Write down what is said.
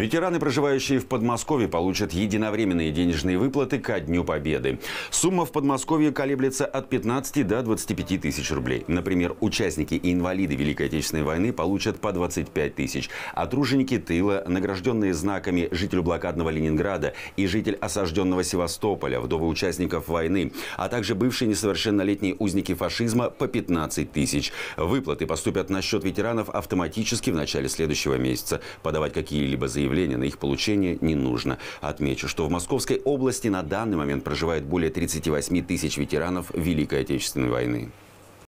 Ветераны, проживающие в Подмосковье, получат единовременные денежные выплаты ко Дню Победы. Сумма в Подмосковье колеблется от 15 до 25 тысяч рублей. Например, участники и инвалиды Великой Отечественной войны получат по 25 тысяч, а труженики тыла, награжденные знаками житель блокадного Ленинграда и житель осажденного Севастополя, вдовы участников войны, а также бывшие несовершеннолетние узники фашизма по 15 тысяч. Выплаты поступят на счет ветеранов автоматически в начале следующего месяца. Подавать какие-либо заявления заявления на их получение не нужно. Отмечу, что в Московской области на данный момент проживает более 38 тысяч ветеранов Великой Отечественной войны.